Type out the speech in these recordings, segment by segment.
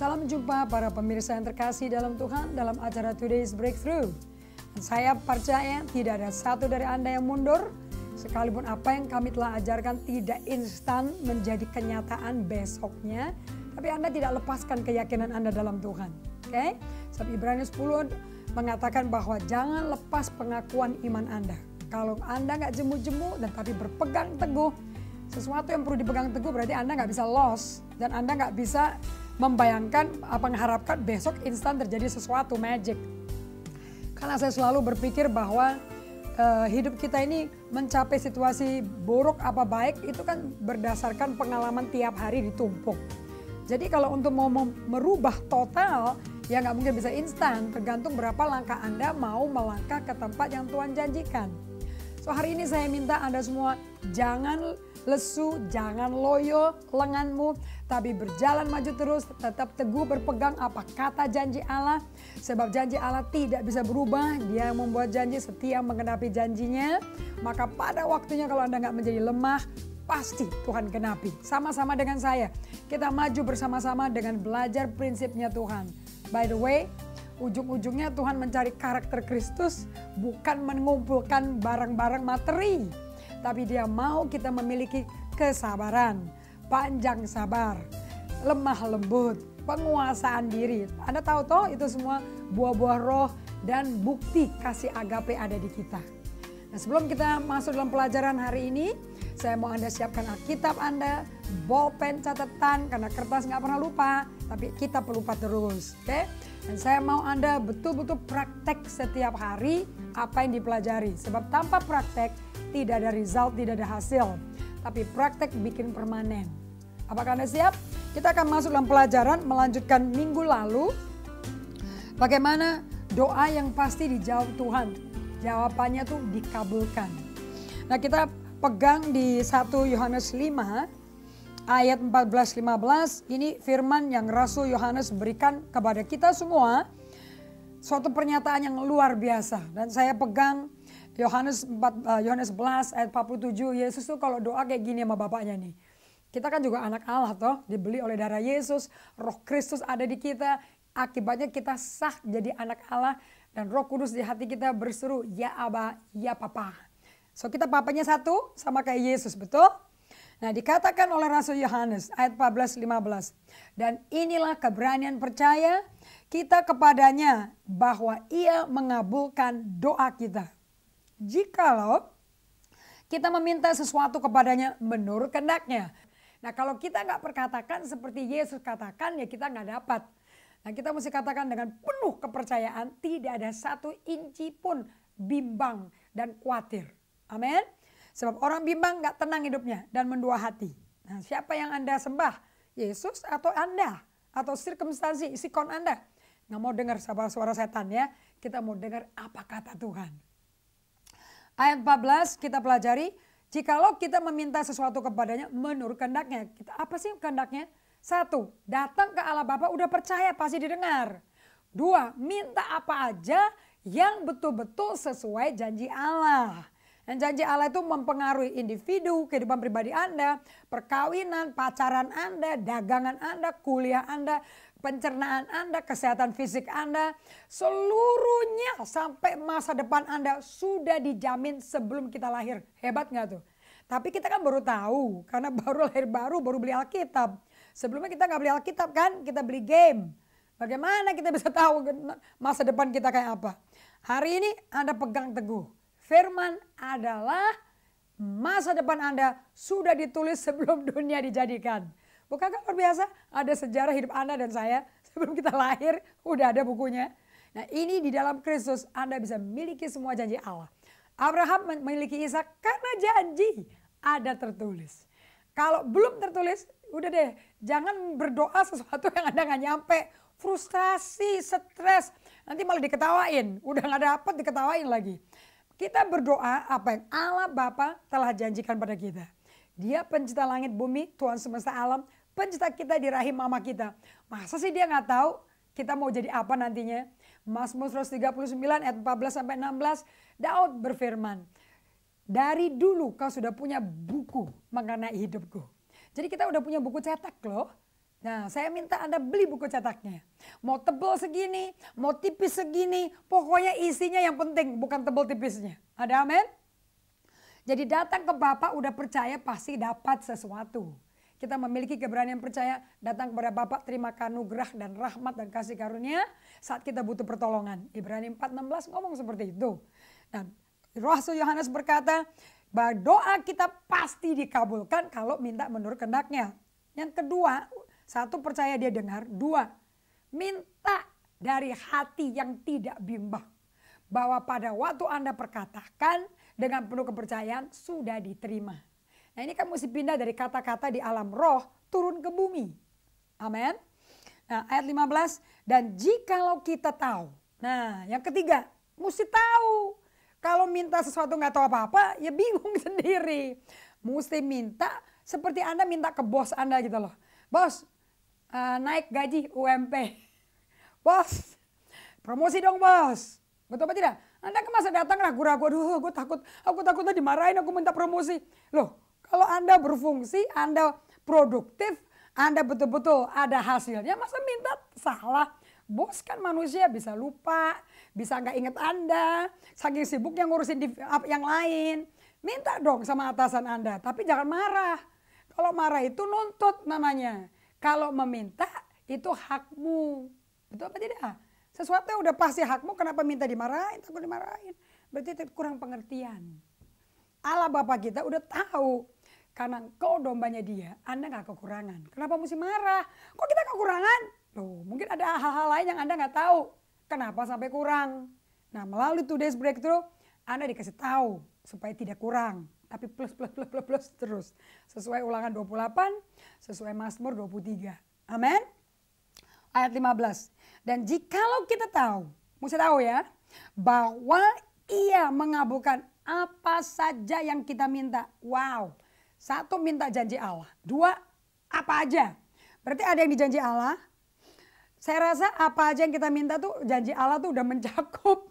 Salam jumpa para pemirsa yang terkasih dalam Tuhan dalam acara Today's Breakthrough. Dan saya percaya tidak ada satu dari Anda yang mundur, sekalipun apa yang kami telah ajarkan tidak instan menjadi kenyataan besoknya, tapi Anda tidak lepaskan keyakinan Anda dalam Tuhan. Oke? Okay? Sebab Ibrani 10 mengatakan bahwa jangan lepas pengakuan iman Anda. Kalau Anda nggak jemu-jemu dan tapi berpegang teguh, sesuatu yang perlu dipegang teguh berarti Anda nggak bisa lost dan Anda nggak bisa membayangkan, apa eh, mengharapkan besok instan terjadi sesuatu magic. Karena saya selalu berpikir bahwa uh, hidup kita ini mencapai situasi buruk apa baik itu kan berdasarkan pengalaman tiap hari ditumpuk. Jadi kalau untuk mau merubah total ya nggak mungkin bisa instan, tergantung berapa langkah Anda mau melangkah ke tempat yang Tuhan janjikan. So hari ini saya minta Anda semua jangan lesu, jangan loyo lenganmu, tapi berjalan maju terus, tetap teguh berpegang apa kata janji Allah. Sebab janji Allah tidak bisa berubah, dia yang membuat janji setia menggenapi janjinya. Maka pada waktunya kalau Anda nggak menjadi lemah, pasti Tuhan genapi. Sama-sama dengan saya, kita maju bersama-sama dengan belajar prinsipnya Tuhan. By the way, ujung-ujungnya Tuhan mencari karakter Kristus, bukan mengumpulkan barang-barang materi tapi dia mau kita memiliki kesabaran, panjang sabar, lemah lembut, penguasaan diri. Anda tahu toh itu semua buah-buah roh dan bukti kasih agape ada di kita. Nah, sebelum kita masuk dalam pelajaran hari ini, saya mau Anda siapkan Alkitab Anda, bolpen catatan, karena kertas nggak pernah lupa, tapi kita pelupa terus. Oke? Okay? Dan saya mau Anda betul-betul praktek setiap hari apa yang dipelajari. Sebab tanpa praktek tidak ada result, tidak ada hasil. Tapi praktek bikin permanen. Apakah Anda siap? Kita akan masuk dalam pelajaran melanjutkan minggu lalu. Bagaimana doa yang pasti dijawab Tuhan. Jawabannya tuh dikabulkan. Nah kita pegang di 1 Yohanes 5 ayat 14 15 ini firman yang Rasul Yohanes berikan kepada kita semua suatu pernyataan yang luar biasa dan saya pegang Yohanes 4 eh, Yohanes 11 ayat 47 Yesus tuh kalau doa kayak gini sama bapaknya nih. Kita kan juga anak Allah toh, dibeli oleh darah Yesus, Roh Kristus ada di kita, akibatnya kita sah jadi anak Allah dan Roh Kudus di hati kita berseru, "Ya Aba, ya Papa." So kita papanya satu sama kayak Yesus, betul? Nah dikatakan oleh Rasul Yohanes ayat 14-15. Dan inilah keberanian percaya kita kepadanya bahwa ia mengabulkan doa kita. Jikalau kita meminta sesuatu kepadanya menurut kehendaknya. Nah kalau kita nggak perkatakan seperti Yesus katakan ya kita nggak dapat. Nah kita mesti katakan dengan penuh kepercayaan tidak ada satu inci pun bimbang dan khawatir. Amin. Sebab orang bimbang nggak tenang hidupnya dan mendua hati. Nah, siapa yang Anda sembah? Yesus atau Anda? Atau sirkumstansi, sikon Anda? Nggak mau dengar suara-suara setan ya. Kita mau dengar apa kata Tuhan. Ayat 14 kita pelajari. Jikalau kita meminta sesuatu kepadanya menurut kehendaknya. Kita, apa sih kehendaknya? Satu, datang ke Allah Bapa udah percaya pasti didengar. Dua, minta apa aja yang betul-betul sesuai janji Allah. Dan janji Allah itu mempengaruhi individu, kehidupan pribadi Anda, perkawinan, pacaran Anda, dagangan Anda, kuliah Anda, pencernaan Anda, kesehatan fisik Anda, seluruhnya sampai masa depan Anda sudah dijamin sebelum kita lahir. Hebat nggak tuh? Tapi kita kan baru tahu, karena baru lahir baru, baru beli Alkitab. Sebelumnya kita nggak beli Alkitab kan, kita beli game. Bagaimana kita bisa tahu masa depan kita kayak apa? Hari ini Anda pegang teguh firman adalah masa depan Anda sudah ditulis sebelum dunia dijadikan. Bukankah luar biasa ada sejarah hidup Anda dan saya sebelum kita lahir udah ada bukunya. Nah ini di dalam Kristus Anda bisa miliki semua janji Allah. Abraham memiliki isa karena janji ada tertulis. Kalau belum tertulis, udah deh jangan berdoa sesuatu yang Anda nggak nyampe. Frustrasi, stres, nanti malah diketawain. Udah nggak dapet diketawain lagi. Kita berdoa apa yang Allah Bapa telah janjikan pada kita. Dia pencipta langit bumi, Tuhan semesta alam, pencipta kita di rahim mama kita. Masa sih dia nggak tahu kita mau jadi apa nantinya? Mas Mazmur 139 ayat 14 sampai 16, Daud berfirman, dari dulu kau sudah punya buku mengenai hidupku. Jadi kita udah punya buku cetak loh. Nah, saya minta Anda beli buku cetaknya. Mau tebal segini, mau tipis segini, pokoknya isinya yang penting, bukan tebal tipisnya. Ada amin? Jadi datang ke Bapak udah percaya pasti dapat sesuatu. Kita memiliki keberanian percaya datang kepada Bapak terima kanugerah dan rahmat dan kasih karunia saat kita butuh pertolongan. Ibrani 4.16 ngomong seperti itu. Nah, Rasul Yohanes berkata, bahwa doa kita pasti dikabulkan kalau minta menurut kehendaknya. Yang kedua, satu percaya dia dengar, dua minta dari hati yang tidak bimbang. Bahwa pada waktu Anda perkatakan dengan penuh kepercayaan sudah diterima. Nah ini kan mesti pindah dari kata-kata di alam roh turun ke bumi. Amin. Nah ayat 15, dan jikalau kita tahu. Nah yang ketiga, mesti tahu. Kalau minta sesuatu nggak tahu apa-apa, ya bingung sendiri. Mesti minta seperti Anda minta ke bos Anda gitu loh. Bos, Eh, naik gaji UMP. Bos, promosi dong bos. Betul apa tidak? Anda ke masa datang ragu-ragu, aduh gue takut, aku takut takutnya dimarahin, aku minta promosi. Loh, kalau Anda berfungsi, Anda produktif, Anda betul-betul ada hasilnya, masa minta salah? Bos kan manusia bisa lupa, bisa nggak inget Anda, saking yang ngurusin di, yang lain. Minta dong sama atasan Anda, tapi jangan marah. Kalau marah itu nuntut namanya. Kalau meminta itu hakmu. Betul apa tidak? Sesuatu yang udah pasti hakmu kenapa minta dimarahin, takut dimarahin. Berarti kurang pengertian. Allah Bapak kita udah tahu karena kau dombanya dia, Anda nggak kekurangan. Kenapa mesti marah? Kok kita kekurangan? Loh, mungkin ada hal-hal lain yang Anda nggak tahu. Kenapa sampai kurang? Nah, melalui today's breakthrough, Anda dikasih tahu supaya tidak kurang tapi plus plus plus plus plus terus sesuai ulangan 28 sesuai Mazmur 23 amin ayat 15 dan jikalau kita tahu mesti tahu ya bahwa ia mengabulkan apa saja yang kita minta wow satu minta janji Allah dua apa aja berarti ada yang dijanji Allah saya rasa apa aja yang kita minta tuh janji Allah tuh udah mencakup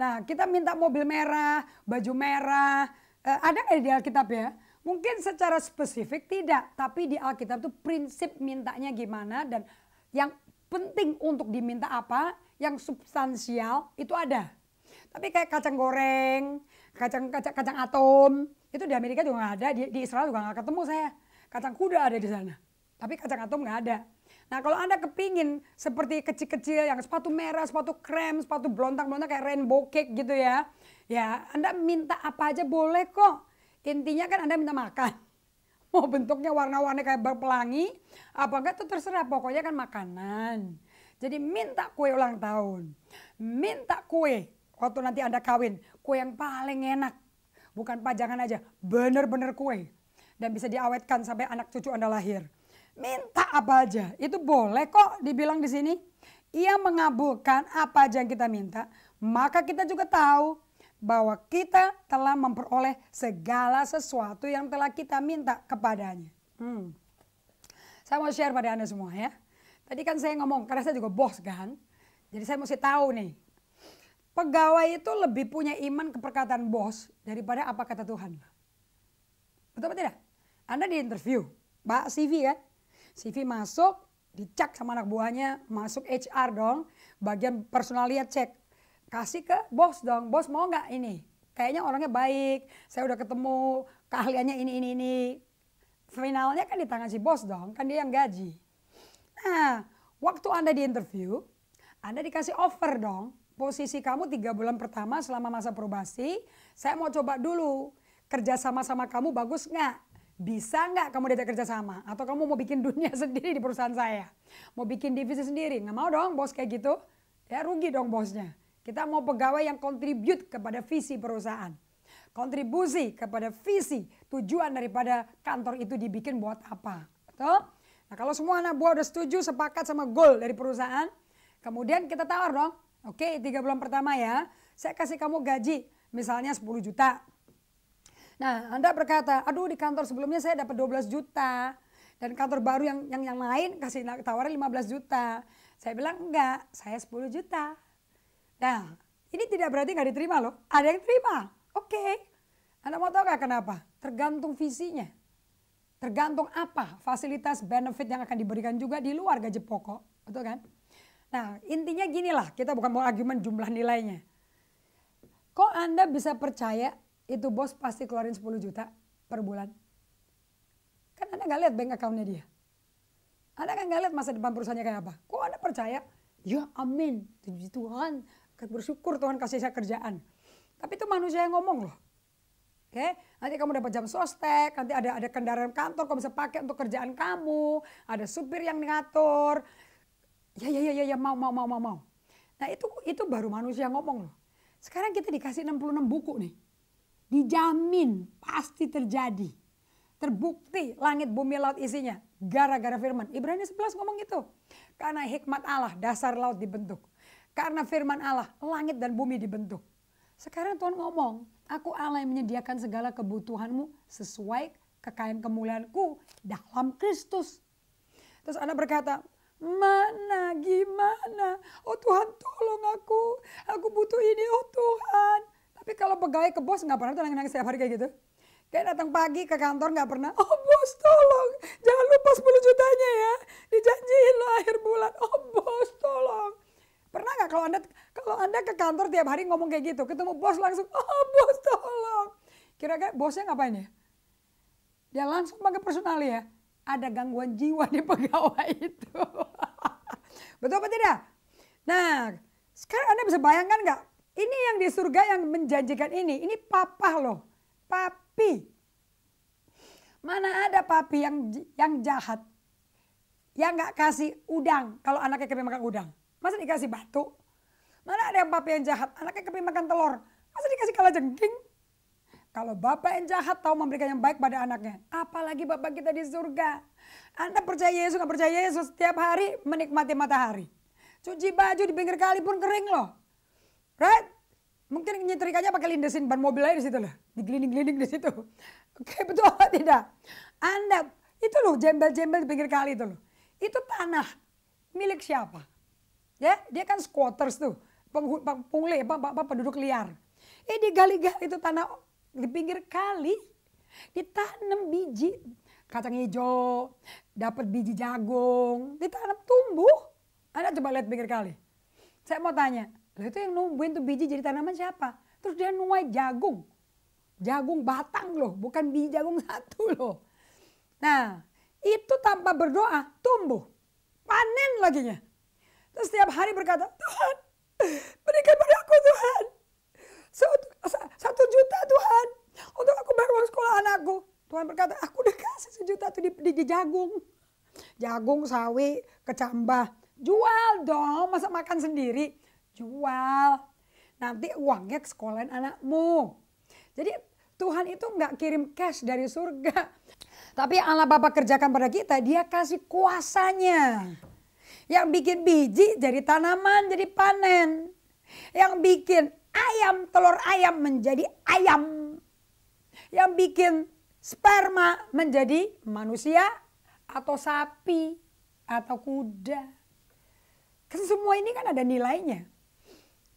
Nah, kita minta mobil merah, baju merah, Eh, ada di Alkitab ya? Mungkin secara spesifik tidak, tapi di Alkitab tuh prinsip mintanya gimana dan yang penting untuk diminta apa, yang substansial itu ada. Tapi kayak kacang goreng, kacang kacang, kacang atom, itu di Amerika juga nggak ada, di, di Israel juga nggak ketemu saya. Kacang kuda ada di sana, tapi kacang atom nggak ada. Nah kalau Anda kepingin seperti kecil-kecil yang sepatu merah, sepatu krem, sepatu blontang-blontang kayak rainbow cake gitu ya. Ya Anda minta apa aja boleh kok. Intinya kan Anda minta makan. Mau bentuknya warna-warni kayak berpelangi, apa enggak tuh terserah. Pokoknya kan makanan. Jadi minta kue ulang tahun. Minta kue waktu nanti Anda kawin. Kue yang paling enak. Bukan pajangan aja, bener-bener kue. Dan bisa diawetkan sampai anak cucu Anda lahir minta apa aja. Itu boleh kok dibilang di sini. Ia mengabulkan apa aja yang kita minta, maka kita juga tahu bahwa kita telah memperoleh segala sesuatu yang telah kita minta kepadanya. Hmm. Saya mau share pada Anda semua ya. Tadi kan saya ngomong, karena saya juga bos kan. Jadi saya mesti tahu nih. Pegawai itu lebih punya iman ke perkataan bos daripada apa kata Tuhan. Betul atau tidak? Anda di interview, Pak CV Ya? CV masuk, dicek sama anak buahnya, masuk HR dong, bagian personalia cek. Kasih ke bos dong, bos mau nggak ini? Kayaknya orangnya baik, saya udah ketemu, keahliannya ini, ini, ini. Finalnya kan di tangan si bos dong, kan dia yang gaji. Nah, waktu Anda di interview, Anda dikasih offer dong, posisi kamu tiga bulan pertama selama masa probasi, saya mau coba dulu, kerja sama-sama kamu bagus nggak? bisa nggak kamu diajak kerja sama? Atau kamu mau bikin dunia sendiri di perusahaan saya? Mau bikin divisi sendiri? Nggak mau dong bos kayak gitu. Ya rugi dong bosnya. Kita mau pegawai yang kontribut kepada visi perusahaan. Kontribusi kepada visi tujuan daripada kantor itu dibikin buat apa. Betul? Nah kalau semua anak buah udah setuju sepakat sama goal dari perusahaan. Kemudian kita tawar dong. Oke tiga bulan pertama ya. Saya kasih kamu gaji misalnya 10 juta. Nah, Anda berkata, aduh di kantor sebelumnya saya dapat 12 juta. Dan kantor baru yang yang yang lain kasih tawaran 15 juta. Saya bilang enggak, saya 10 juta. Nah, ini tidak berarti nggak diterima loh. Ada yang terima. Oke. Okay. Anda mau tahu nggak kenapa? Tergantung visinya. Tergantung apa fasilitas benefit yang akan diberikan juga di luar gaji pokok. Betul kan? Nah intinya ginilah kita bukan mau argumen jumlah nilainya. Kok Anda bisa percaya itu bos pasti keluarin 10 juta per bulan. Kan Anda nggak lihat bank accountnya dia. Anda kan nggak lihat masa depan perusahaannya kayak apa. Kok Anda percaya? Ya amin, puji Tuhan. Bersyukur Tuhan kasih saya kerjaan. Tapi itu manusia yang ngomong loh. Oke, okay? nanti kamu dapat jam sostek, nanti ada ada kendaraan kantor kamu bisa pakai untuk kerjaan kamu, ada supir yang ngatur. Ya ya ya ya, ya mau mau mau mau mau. Nah, itu itu baru manusia yang ngomong loh. Sekarang kita dikasih 66 buku nih dijamin pasti terjadi. Terbukti langit bumi laut isinya gara-gara firman. Ibrani 11 ngomong itu. Karena hikmat Allah dasar laut dibentuk. Karena firman Allah langit dan bumi dibentuk. Sekarang Tuhan ngomong, aku Allah yang menyediakan segala kebutuhanmu sesuai kekayaan kemuliaanku dalam Kristus. Terus anak berkata, mana gimana? Oh Tuhan tolong aku, aku butuh ini oh Tuhan. Tapi kalau pegawai ke bos nggak pernah tuh nangis-nangis setiap hari kayak gitu. Kayak datang pagi ke kantor nggak pernah. Oh bos tolong, jangan lupa 10 jutanya ya. Dijanjiin lo akhir bulan. Oh bos tolong. Pernah nggak kalau anda kalau anda ke kantor tiap hari ngomong kayak gitu, ketemu bos langsung, oh bos tolong. Kira-kira bosnya ngapain ya? Dia langsung pakai personal ya. Ada gangguan jiwa di pegawai itu. Betul apa tidak? Nah, sekarang Anda bisa bayangkan nggak ini yang di surga yang menjanjikan ini. Ini papa loh. Papi. Mana ada papi yang yang jahat. Yang gak kasih udang kalau anaknya kepingin makan udang. Masa dikasih batu? Mana ada yang papi yang jahat, anaknya kepingin makan telur. Masa dikasih kalah jengking? Kalau bapak yang jahat tahu memberikan yang baik pada anaknya. Apalagi bapak kita di surga. Anda percaya Yesus, Gak percaya Yesus, setiap hari menikmati matahari. Cuci baju di pinggir kali pun kering loh. Right? Mungkin nyetrikanya pakai lindesin ban mobil aja di situ loh. Digelinding-gelinding di situ. Oke, betul apa tidak? Anda, itu loh jembel-jembel di pinggir kali itu loh. Itu tanah milik siapa? Ya, dia kan squatters tuh. Penghu, pungli, apa, apa, penduduk liar. Eh digali-gali itu tanah di pinggir kali. Ditanam biji kacang hijau, dapat biji jagung, ditanam tumbuh. Anda coba lihat pinggir kali. Saya mau tanya, lah itu yang nungguin tuh biji jadi tanaman siapa? Terus dia nuai jagung. Jagung batang loh, bukan biji jagung satu loh. Nah, itu tanpa berdoa tumbuh. Panen lagi nya. Terus setiap hari berkata, Tuhan, berikan pada aku Tuhan. Satu, satu juta Tuhan, untuk aku bayar uang sekolah anakku. Tuhan berkata, aku udah kasih sejuta tuh di, di, di jagung. Jagung, sawi, kecambah. Jual dong, masa makan sendiri jual. Nanti uangnya ke sekolahin anakmu. Jadi Tuhan itu nggak kirim cash dari surga. Tapi Allah Bapak kerjakan pada kita, dia kasih kuasanya. Yang bikin biji jadi tanaman, jadi panen. Yang bikin ayam, telur ayam menjadi ayam. Yang bikin sperma menjadi manusia atau sapi atau kuda. Kan semua ini kan ada nilainya.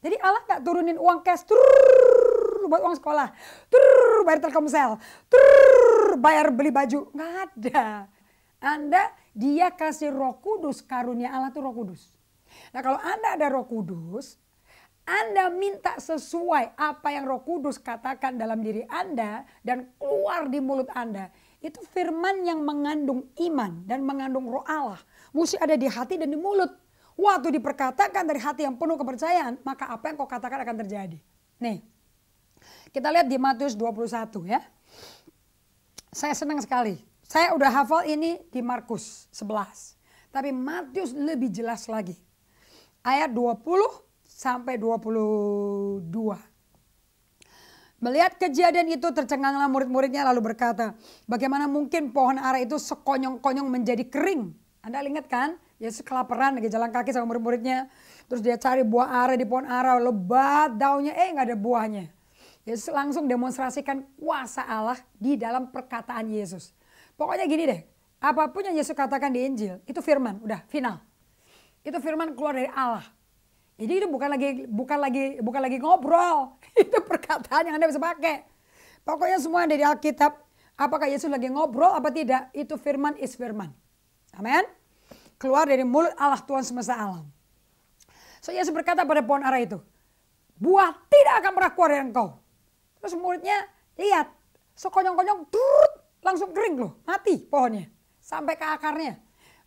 Jadi Allah nggak turunin uang cash trrr, buat uang sekolah, trrr, bayar telkomsel, trrr, bayar beli baju, nggak ada. Anda dia kasih roh kudus, karunia Allah tuh roh kudus. Nah kalau Anda ada roh kudus, anda minta sesuai apa yang Roh Kudus katakan dalam diri Anda dan keluar di mulut Anda. Itu firman yang mengandung iman dan mengandung roh Allah. Mesti ada di hati dan di mulut. Waktu diperkatakan dari hati yang penuh kepercayaan, maka apa yang kau katakan akan terjadi. Nih, kita lihat di Matius 21 ya. Saya senang sekali. Saya udah hafal ini di Markus 11. Tapi Matius lebih jelas lagi. Ayat 20 sampai 22. Melihat kejadian itu tercenganglah murid-muridnya lalu berkata, bagaimana mungkin pohon ara itu sekonyong-konyong menjadi kering? Anda ingat kan? Yesus kelaparan lagi jalan kaki sama murid-muridnya. Terus dia cari buah ara di pohon ara, lebat daunnya, eh nggak ada buahnya. Yesus langsung demonstrasikan kuasa Allah di dalam perkataan Yesus. Pokoknya gini deh, apapun yang Yesus katakan di Injil, itu firman, udah final. Itu firman keluar dari Allah. Jadi itu bukan lagi bukan lagi bukan lagi ngobrol, itu perkataan yang Anda bisa pakai. Pokoknya semua yang dari Alkitab, apakah Yesus lagi ngobrol apa tidak, itu firman is firman. Amin keluar dari mulut Allah Tuhan semesta alam. So Yesus berkata pada pohon ara itu, buah tidak akan pernah keluar dari engkau. Terus muridnya lihat, so konyong-konyong turut langsung kering loh, mati pohonnya. Sampai ke akarnya.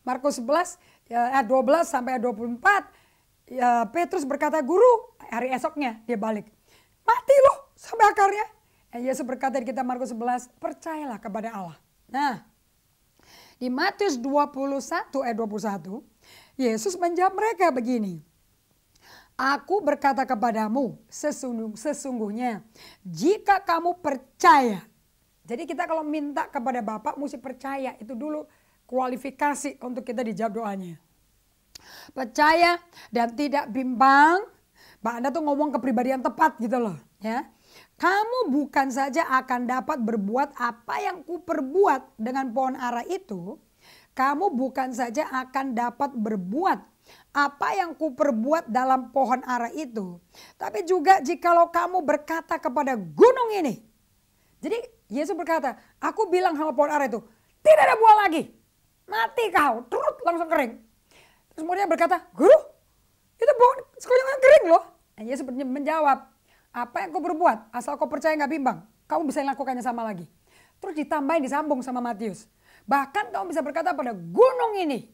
Markus 11, ayat 12 sampai ayat 24, ya, Petrus berkata, guru, hari esoknya dia balik. Mati loh sampai akarnya. Eh, Yesus berkata di kita Markus 11, percayalah kepada Allah. Nah, di Matius 21 ayat eh 21, Yesus menjawab mereka begini. Aku berkata kepadamu sesungguhnya jika kamu percaya. Jadi kita kalau minta kepada Bapak mesti percaya itu dulu kualifikasi untuk kita dijawab doanya. Percaya dan tidak bimbang. Mbak Anda tuh ngomong kepribadian tepat gitu loh. ya kamu bukan saja akan dapat berbuat apa yang kuperbuat dengan pohon ara itu, kamu bukan saja akan dapat berbuat apa yang kuperbuat dalam pohon ara itu, tapi juga jikalau kamu berkata kepada gunung ini. Jadi Yesus berkata, aku bilang sama pohon ara itu, tidak ada buah lagi, mati kau, turut langsung kering. Terus kemudian berkata, guru, itu pohon sekonyongan kering loh. Dan nah, Yesus menjawab, apa yang kau berbuat, asal kau percaya nggak bimbang, kamu bisa lakukannya sama lagi. Terus ditambahin disambung sama Matius. Bahkan kamu bisa berkata pada gunung ini,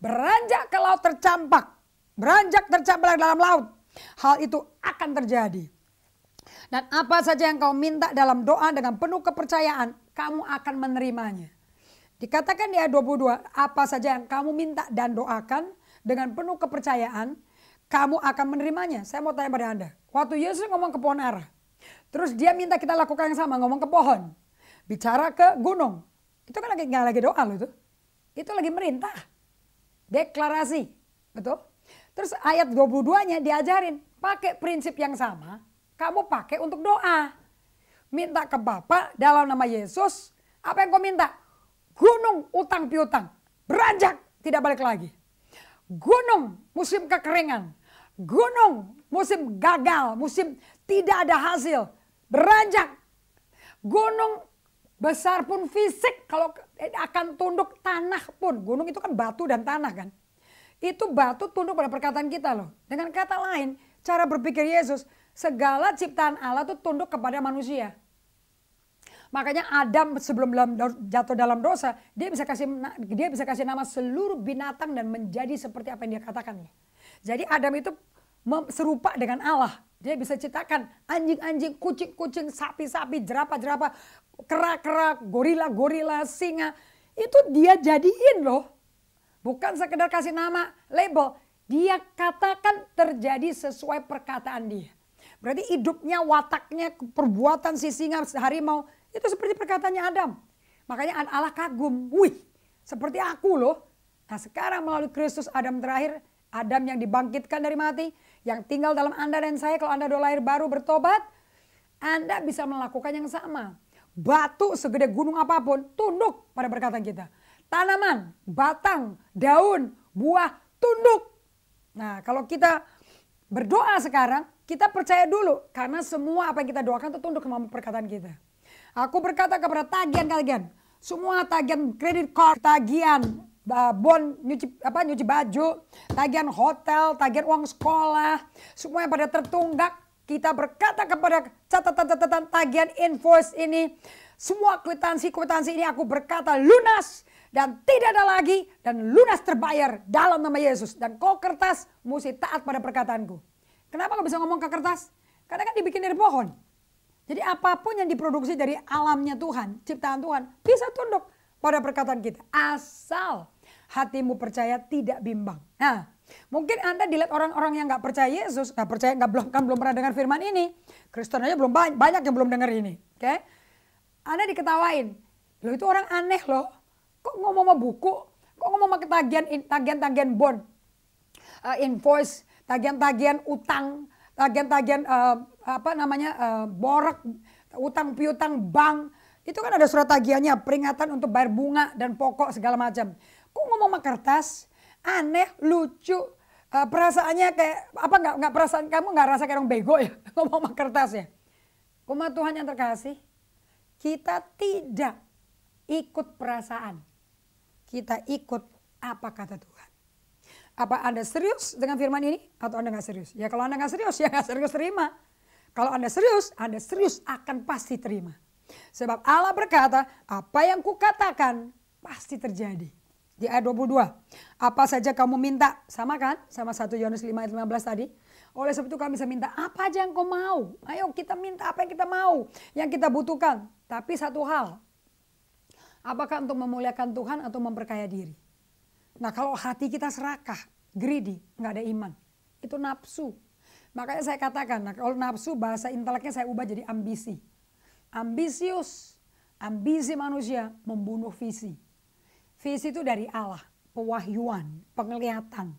beranjak ke laut tercampak, beranjak tercampak dalam laut. Hal itu akan terjadi. Dan apa saja yang kau minta dalam doa dengan penuh kepercayaan, kamu akan menerimanya. Dikatakan di ayat 22, apa saja yang kamu minta dan doakan dengan penuh kepercayaan, kamu akan menerimanya. Saya mau tanya pada Anda, Waktu Yesus ngomong ke pohon ara. Terus dia minta kita lakukan yang sama, ngomong ke pohon. Bicara ke gunung. Itu kan lagi, gak lagi doa loh itu. Itu lagi merintah. Deklarasi. Betul? Terus ayat 22-nya diajarin. Pakai prinsip yang sama, kamu pakai untuk doa. Minta ke Bapak dalam nama Yesus, apa yang kau minta? Gunung utang piutang, beranjak tidak balik lagi. Gunung musim kekeringan, Gunung musim gagal, musim tidak ada hasil, beranjak. Gunung besar pun fisik kalau akan tunduk tanah pun. Gunung itu kan batu dan tanah kan. Itu batu tunduk pada perkataan kita loh. Dengan kata lain, cara berpikir Yesus, segala ciptaan Allah itu tunduk kepada manusia. Makanya Adam sebelum dalam, jatuh dalam dosa, dia bisa kasih dia bisa kasih nama seluruh binatang dan menjadi seperti apa yang dia katakan loh. Jadi Adam itu serupa dengan Allah. Dia bisa ciptakan anjing-anjing, kucing-kucing, sapi-sapi, jerapah-jerapah, kera-kera, gorila-gorila, singa. Itu dia jadiin loh. Bukan sekedar kasih nama, label. Dia katakan terjadi sesuai perkataan dia. Berarti hidupnya, wataknya, perbuatan si singa, harimau, itu seperti perkataannya Adam. Makanya Allah kagum, wih seperti aku loh. Nah sekarang melalui Kristus Adam terakhir Adam yang dibangkitkan dari mati, yang tinggal dalam Anda dan saya kalau Anda doa lahir baru bertobat, Anda bisa melakukan yang sama. Batu segede gunung apapun tunduk pada perkataan kita. Tanaman, batang, daun, buah tunduk. Nah, kalau kita berdoa sekarang, kita percaya dulu karena semua apa yang kita doakan itu tunduk sama perkataan kita. Aku berkata kepada tagihan kalian, semua tagihan kredit card, tagihan uh, bon nyuci apa nyuci baju, tagihan hotel, tagihan uang sekolah, semuanya pada tertunggak, kita berkata kepada catatan-catatan tagihan invoice ini, semua kwitansi-kwitansi ini aku berkata lunas dan tidak ada lagi dan lunas terbayar dalam nama Yesus dan kau kertas mesti taat pada perkataanku. Kenapa kau bisa ngomong ke kertas? Karena kan dibikin dari pohon. Jadi apapun yang diproduksi dari alamnya Tuhan, ciptaan Tuhan, bisa tunduk pada perkataan kita. Asal hatimu percaya tidak bimbang. Nah, mungkin Anda dilihat orang-orang yang nggak percaya Yesus, nggak percaya, nggak belum kan belum pernah dengar firman ini. Kristen aja belum banyak, banyak yang belum dengar ini. Oke? Okay? Anda diketawain. Lo itu orang aneh loh. Kok ngomong sama buku? Kok ngomong sama tagihan tagihan-tagian bond? Uh, invoice, tagihan-tagihan utang, tagihan-tagihan uh, apa namanya? Uh, eh, borok, utang piutang bank. Itu kan ada surat tagihannya, peringatan untuk bayar bunga dan pokok segala macam kok ngomong sama kertas aneh lucu uh, perasaannya kayak apa nggak nggak perasaan kamu nggak rasa kayak orang bego ya ngomong sama kertas ya Kuma Tuhan yang terkasih kita tidak ikut perasaan kita ikut apa kata Tuhan apa anda serius dengan firman ini atau anda nggak serius ya kalau anda nggak serius ya nggak serius terima kalau anda serius anda serius akan pasti terima Sebab Allah berkata, apa yang kukatakan pasti terjadi. Di ayat 22. Apa saja kamu minta. Sama kan? Sama satu Yohanes 5 ayat 15 tadi. Oleh sebab itu kami bisa minta apa aja yang kau mau. Ayo kita minta apa yang kita mau. Yang kita butuhkan. Tapi satu hal. Apakah untuk memuliakan Tuhan atau memperkaya diri? Nah kalau hati kita serakah, greedy, nggak ada iman. Itu nafsu. Makanya saya katakan, nah, kalau nafsu bahasa inteleknya saya ubah jadi ambisi. Ambisius, ambisi manusia membunuh visi. Visi itu dari Allah, pewahyuan, penglihatan.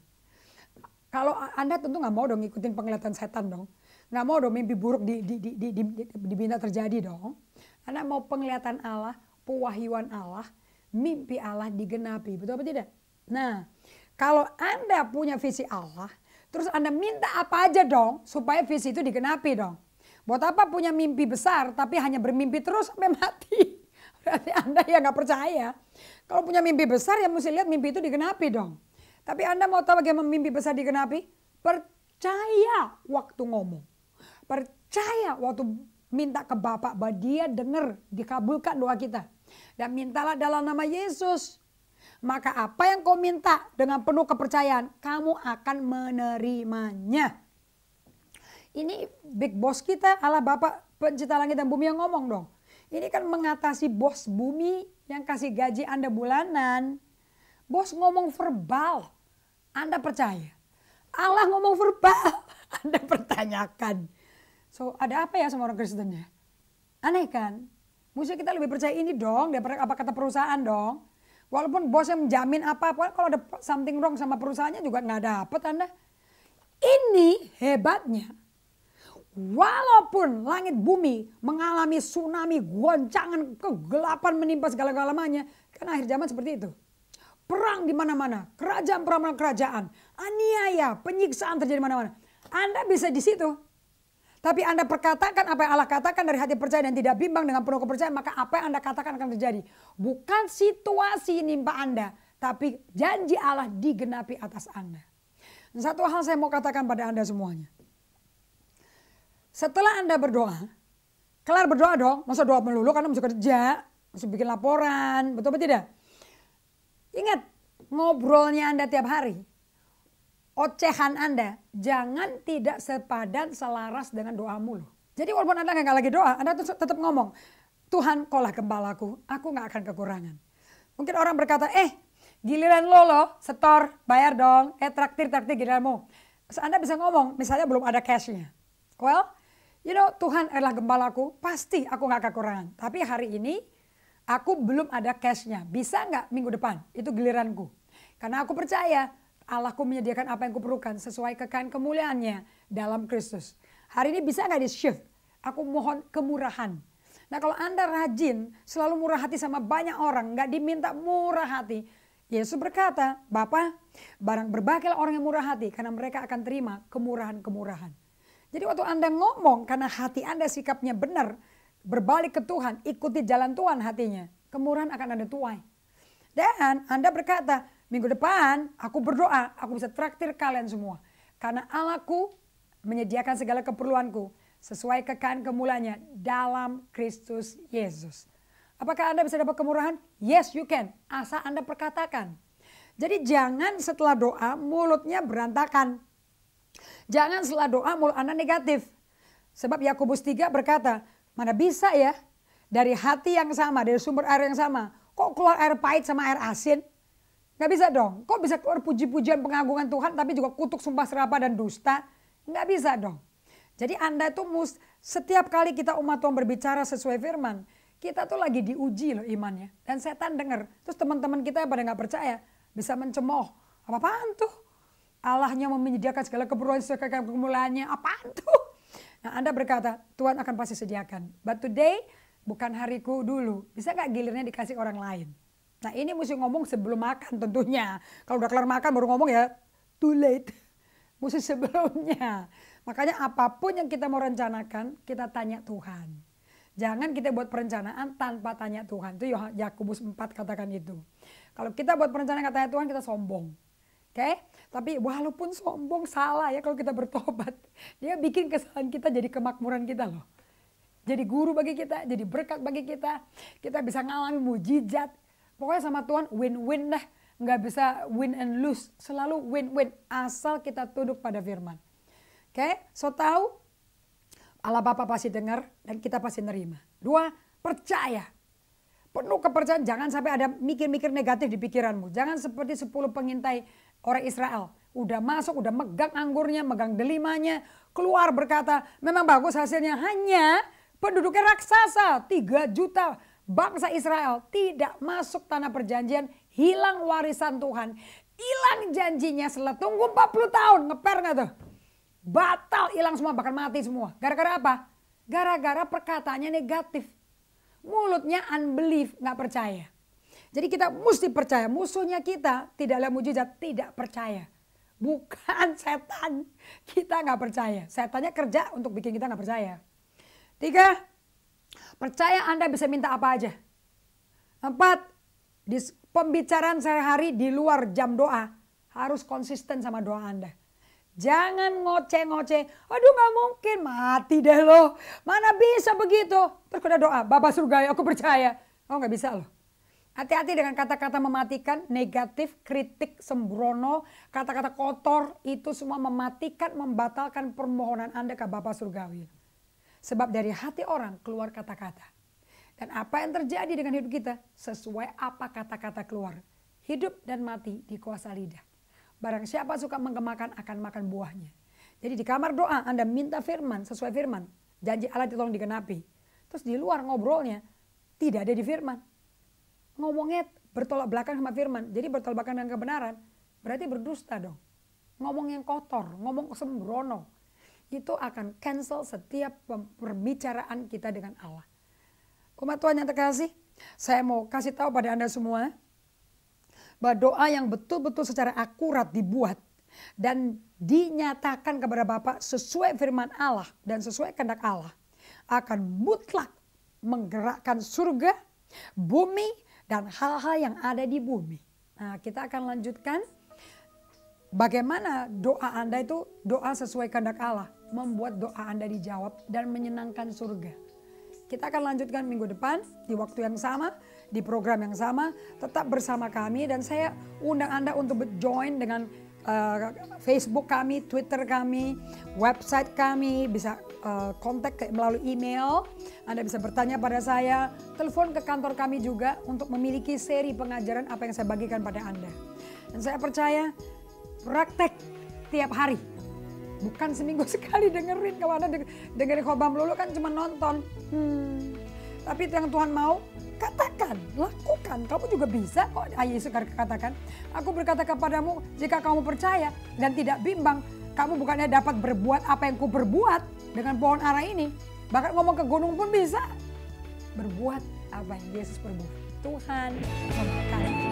Kalau Anda tentu nggak mau dong ngikutin penglihatan setan dong. Nggak mau dong mimpi buruk di, di, di, di, di, diminta terjadi dong. Anda mau penglihatan Allah, pewahyuan Allah, mimpi Allah digenapi. Betul apa tidak? Nah, kalau Anda punya visi Allah, terus Anda minta apa aja dong supaya visi itu digenapi dong. Buat apa punya mimpi besar tapi hanya bermimpi terus sampai mati? Berarti Anda ya nggak percaya. Kalau punya mimpi besar ya mesti lihat mimpi itu digenapi dong. Tapi Anda mau tahu bagaimana mimpi besar digenapi? Percaya waktu ngomong. Percaya waktu minta ke Bapak bahwa dia dengar, dikabulkan doa kita. Dan mintalah dalam nama Yesus. Maka apa yang kau minta dengan penuh kepercayaan, kamu akan menerimanya. Ini big boss kita Allah Bapak pencipta langit dan bumi yang ngomong dong. Ini kan mengatasi bos bumi yang kasih gaji Anda bulanan. Bos ngomong verbal, Anda percaya. Allah ngomong verbal, Anda pertanyakan. So, ada apa ya sama orang Kristen ya? Aneh kan? Mesti kita lebih percaya ini dong daripada apa kata perusahaan dong. Walaupun bos yang menjamin apa-apa, kalau ada something wrong sama perusahaannya juga nggak dapat Anda. Ini hebatnya Walaupun langit bumi mengalami tsunami, goncangan, kegelapan menimpa segala-galamanya. Kan akhir zaman seperti itu. Perang di mana-mana, kerajaan perang kerajaan, aniaya, penyiksaan terjadi mana-mana. Anda bisa di situ. Tapi Anda perkatakan apa yang Allah katakan dari hati percaya dan tidak bimbang dengan penuh kepercayaan, maka apa yang Anda katakan akan terjadi. Bukan situasi nimpa Anda, tapi janji Allah digenapi atas Anda. satu hal saya mau katakan pada Anda semuanya setelah Anda berdoa, kelar berdoa dong, masa doa melulu karena masih kerja, masih bikin laporan, betul apa tidak? Ingat, ngobrolnya Anda tiap hari, ocehan Anda, jangan tidak sepadan selaras dengan doamu loh. Jadi walaupun Anda nggak lagi doa, Anda tetap ngomong, Tuhan kolah gembalaku, aku nggak akan kekurangan. Mungkin orang berkata, eh giliran lo lo, setor, bayar dong, eh traktir, traktir giliranmu. Anda bisa ngomong, misalnya belum ada cashnya. Well, you know Tuhan adalah gembalaku, pasti aku nggak kekurangan. Tapi hari ini aku belum ada cashnya. Bisa nggak minggu depan? Itu giliranku. Karena aku percaya Allahku menyediakan apa yang kuperlukan sesuai kekayaan kemuliaannya dalam Kristus. Hari ini bisa nggak di shift? Aku mohon kemurahan. Nah kalau Anda rajin, selalu murah hati sama banyak orang, nggak diminta murah hati. Yesus berkata, Bapak, barang berbakil orang yang murah hati karena mereka akan terima kemurahan-kemurahan. Jadi waktu Anda ngomong karena hati Anda sikapnya benar, berbalik ke Tuhan, ikuti jalan Tuhan hatinya. Kemurahan akan Anda tuai. Dan Anda berkata, minggu depan aku berdoa, aku bisa traktir kalian semua. Karena Allahku menyediakan segala keperluanku sesuai kekan kemulanya dalam Kristus Yesus. Apakah Anda bisa dapat kemurahan? Yes, you can. Asal Anda perkatakan. Jadi jangan setelah doa mulutnya berantakan. Jangan setelah doa mulut Anda negatif. Sebab Yakobus 3 berkata, mana bisa ya dari hati yang sama, dari sumber air yang sama, kok keluar air pahit sama air asin? Gak bisa dong. Kok bisa keluar puji-pujian pengagungan Tuhan tapi juga kutuk sumpah serapa dan dusta? Gak bisa dong. Jadi Anda itu mus, setiap kali kita umat Tuhan berbicara sesuai firman, kita tuh lagi diuji loh imannya. Dan setan denger. Terus teman-teman kita yang pada gak percaya bisa mencemooh. Apa-apaan tuh? Allahnya menyediakan segala keperluan sesuai keperluannya. apa tuh? Nah, Anda berkata, Tuhan akan pasti sediakan. But today, bukan hariku dulu. Bisa nggak gilirnya dikasih orang lain? Nah, ini mesti ngomong sebelum makan tentunya. Kalau udah kelar makan baru ngomong ya, too late. Mesti sebelumnya. Makanya apapun yang kita mau rencanakan, kita tanya Tuhan. Jangan kita buat perencanaan tanpa tanya Tuhan. Itu Yakobus 4 katakan itu. Kalau kita buat perencanaan katanya Tuhan, kita sombong. Oke? Okay? Tapi walaupun sombong salah ya kalau kita bertobat. Dia bikin kesalahan kita jadi kemakmuran kita loh. Jadi guru bagi kita, jadi berkat bagi kita. Kita bisa ngalami mujizat. Pokoknya sama Tuhan win-win lah, Nggak bisa win and lose. Selalu win-win. Asal kita tunduk pada firman. Oke? Okay? So tahu Allah Bapa pasti dengar dan kita pasti nerima. Dua, percaya. Penuh kepercayaan, jangan sampai ada mikir-mikir negatif di pikiranmu. Jangan seperti 10 pengintai orang Israel. Udah masuk, udah megang anggurnya, megang delimanya, keluar berkata, memang bagus hasilnya. Hanya penduduknya raksasa, 3 juta bangsa Israel tidak masuk tanah perjanjian, hilang warisan Tuhan. Hilang janjinya setelah tunggu 40 tahun, ngeper gak tuh? Batal hilang semua, bahkan mati semua. Gara-gara apa? Gara-gara perkataannya negatif. Mulutnya unbelief, gak percaya. Jadi kita mesti percaya musuhnya kita tidaklah mujizat, tidak percaya. Bukan setan, kita nggak percaya. Setannya kerja untuk bikin kita nggak percaya. Tiga, percaya Anda bisa minta apa aja. Empat, di pembicaraan sehari hari di luar jam doa harus konsisten sama doa Anda. Jangan ngoceh-ngoceh, aduh gak mungkin, mati deh lo. Mana bisa begitu. Terus doa, Bapak surga ya aku percaya. Oh gak bisa loh. Hati-hati dengan kata-kata mematikan, negatif, kritik, sembrono, kata-kata kotor, itu semua mematikan, membatalkan permohonan Anda ke Bapak Surgawi. Sebab dari hati orang keluar kata-kata. Dan apa yang terjadi dengan hidup kita sesuai apa kata-kata keluar. Hidup dan mati di kuasa lidah. Barang siapa suka menggemakan akan makan buahnya. Jadi di kamar doa Anda minta firman sesuai firman. Janji Allah ditolong digenapi. Terus di luar ngobrolnya tidak ada di firman ngomongnya bertolak belakang sama firman, jadi bertolak belakang dengan kebenaran, berarti berdusta dong. Ngomong yang kotor, ngomong sembrono, itu akan cancel setiap perbicaraan kita dengan Allah. Umat Tuhan yang terkasih, saya mau kasih tahu pada Anda semua bahwa doa yang betul-betul secara akurat dibuat dan dinyatakan kepada Bapak sesuai firman Allah dan sesuai kehendak Allah akan mutlak menggerakkan surga, bumi, dan hal-hal yang ada di bumi. Nah, kita akan lanjutkan bagaimana doa Anda itu doa sesuai kehendak Allah, membuat doa Anda dijawab dan menyenangkan surga. Kita akan lanjutkan minggu depan di waktu yang sama, di program yang sama, tetap bersama kami dan saya undang Anda untuk join dengan Eh, Facebook kami, Twitter kami, website kami, bisa eh, kontak ke, melalui email. Anda bisa bertanya pada saya, telepon ke kantor kami juga untuk memiliki seri pengajaran apa yang saya bagikan pada Anda. Dan saya percaya praktek tiap hari. Bukan seminggu sekali dengerin kalau Anda dengerin khobam lulu kan cuma nonton. Hmm. Tapi itu yang Tuhan mau, katakan, lakukan. Kamu juga bisa kok. ayah Yesus katakan, aku berkata kepadamu, jika kamu percaya dan tidak bimbang, kamu bukannya dapat berbuat apa yang ku berbuat dengan pohon ara ini. Bahkan ngomong ke gunung pun bisa. Berbuat apa yang Yesus berbuat. Tuhan memberkati.